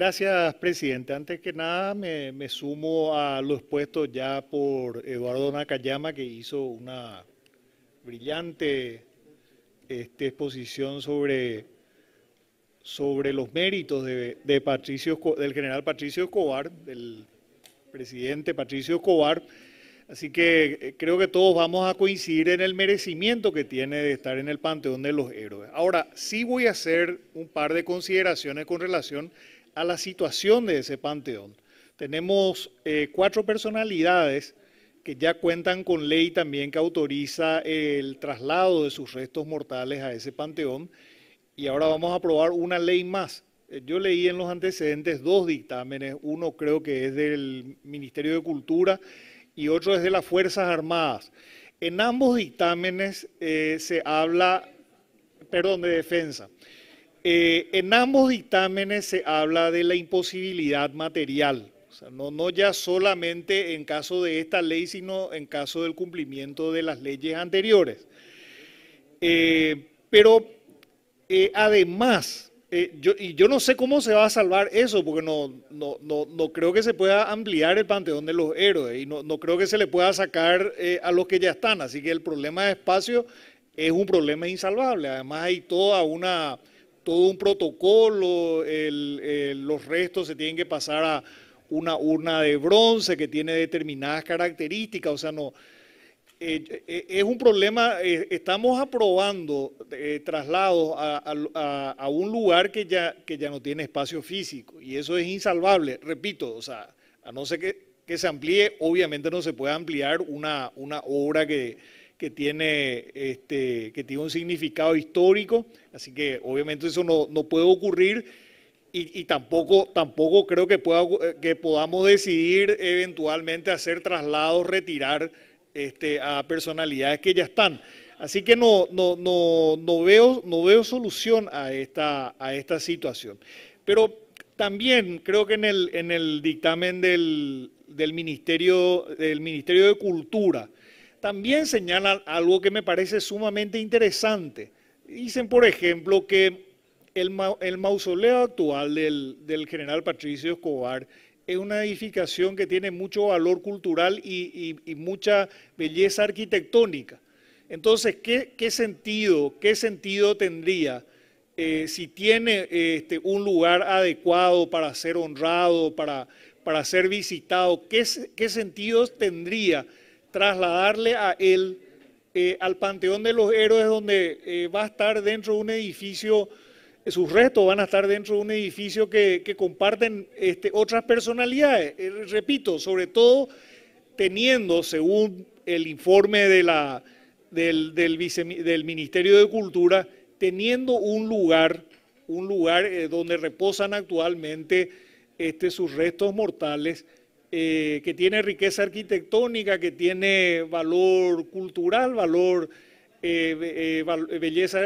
Gracias, presidente. Antes que nada, me, sumo a lo expuesto ya por Eduardo Nakayama, que hizo una brillante este, exposición sobre, sobre los méritos Patricio, del general Patricio Escobar, del presidente Patricio Escobar. Así que eh, creo que todos vamos a coincidir en el merecimiento que tiene de estar en el Panteón de los Héroes. Ahora, sí voy a hacer un par de consideraciones con relación a la situación de ese panteón. Tenemos eh, cuatro personalidades que ya cuentan con ley también que autoriza el traslado de sus restos mortales a ese panteón. Y ahora vamos a aprobar una ley más. Eh, yo leí en los antecedentes dos dictámenes, uno creo que es del Ministerio de Cultura y otro es de las Fuerzas Armadas. En ambos dictámenes eh, se habla, perdón, de defensa. Eh, en ambos dictámenes se habla de la imposibilidad material, no, ya solamente en caso de esta ley, sino en caso del cumplimiento de las leyes anteriores. Eh, pero eh, además, y yo no sé cómo se va a salvar eso, porque no, no, creo que se pueda ampliar el panteón de los héroes y no creo que se le pueda sacar a los que ya están. Así que el problema de espacio es un problema insalvable. Además hay toda una todo un protocolo, los restos se tienen que pasar a una urna de bronce que tiene determinadas características, o sea, no, eh, eh, es un problema, eh, estamos aprobando traslados a, un lugar que ya, que ya no tiene espacio físico y eso es insalvable, repito, o sea, a no ser que, que se amplíe, obviamente no se puede ampliar una, una obra que, que tiene, este, que tiene un significado histórico, así que obviamente eso no, puede ocurrir. Y, tampoco, tampoco creo que, pueda, que podamos decidir eventualmente hacer traslados, retirar este, a personalidades que ya están. Así que no, no, veo, no veo solución a esta, a esta situación. Pero también creo que en el, en el dictamen del, Ministerio, del Ministerio de Cultura, también señalan algo que me parece sumamente interesante. Dicen, por ejemplo, que el, mausoleo actual del, general Patricio Escobar es una edificación que tiene mucho valor cultural y, mucha belleza arquitectónica. Entonces, ¿qué, sentido, qué sentido tendría eh, si tiene este, un lugar adecuado para ser honrado, para, ser visitado? ¿Qué, qué sentido tendría trasladarle a él eh, al Panteón de los Héroes, donde eh, va a estar dentro de un edificio, eh, sus restos van a estar dentro de un edificio que, comparten este, otras personalidades. repito, sobre todo teniendo, según el informe del, del, Ministerio de Cultura, teniendo un lugar, un lugar donde reposan actualmente este, sus restos mortales eh, que tiene riqueza arquitectónica, que tiene valor cultural, valor, eh, eh, belleza,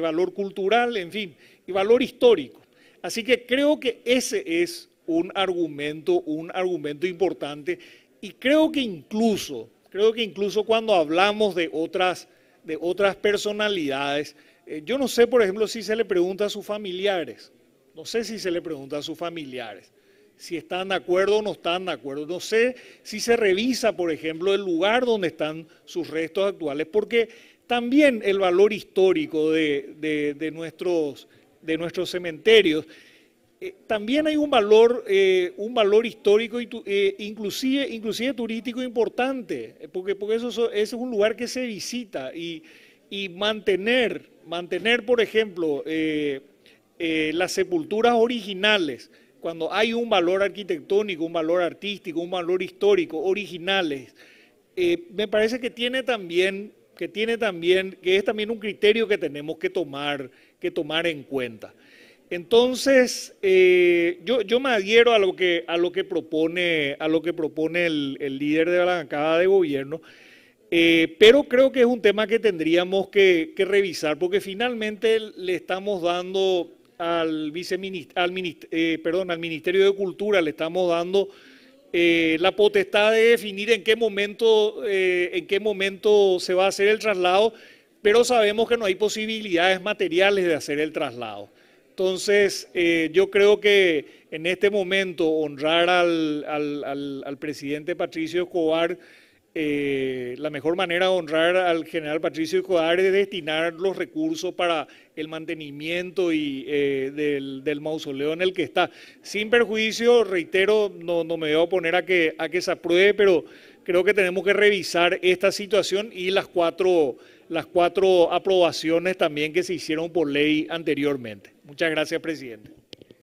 valor cultural, en fin, y valor histórico. Así que creo que ese es un argumento, un argumento importante y creo que incluso, creo que incluso cuando hablamos de otras, de otras personalidades, yo no sé, por ejemplo, si se le pregunta a sus familiares, no sé si se le pregunta a sus familiares, si están de acuerdo o no están de acuerdo. No sé si se revisa, por ejemplo, el lugar donde están sus restos actuales, porque también el valor histórico de, nuestros, de nuestros cementerios. Eh, también hay un valor, eh, un valor histórico, eh, inclusive, inclusive turístico importante, porque, porque eso, es un lugar que se visita y, mantener, mantener, por ejemplo, eh, las sepulturas originales, cuando hay un valor arquitectónico, un valor artístico, un valor histórico, originales, eh, me parece que tiene también que tiene también que es también un criterio que tenemos que tomar que tomar en cuenta. Entonces, eh, yo, yo, me adhiero a lo que, a lo que propone, a lo que propone el, líder de la bancada de gobierno, eh, pero creo que es un tema que tendríamos que, que revisar, porque finalmente le estamos dando, al, eh, al, Ministerio de Cultura le estamos dando eh, la potestad de definir en qué, momento, eh, en qué momento se va a hacer el traslado, pero sabemos que no hay posibilidades materiales de hacer el traslado. Entonces, yo creo que en este momento honrar al presidente Patricio Escobar eh, la mejor manera de honrar al general Patricio Escobar es destinar los recursos para el mantenimiento y, eh, del, mausoleo en el que está. Sin perjuicio, reitero, no, me voy a oponer a que, a que se apruebe, pero creo que tenemos que revisar esta situación y las cuatro, las cuatro aprobaciones también que se hicieron por ley anteriormente. Muchas gracias, presidente.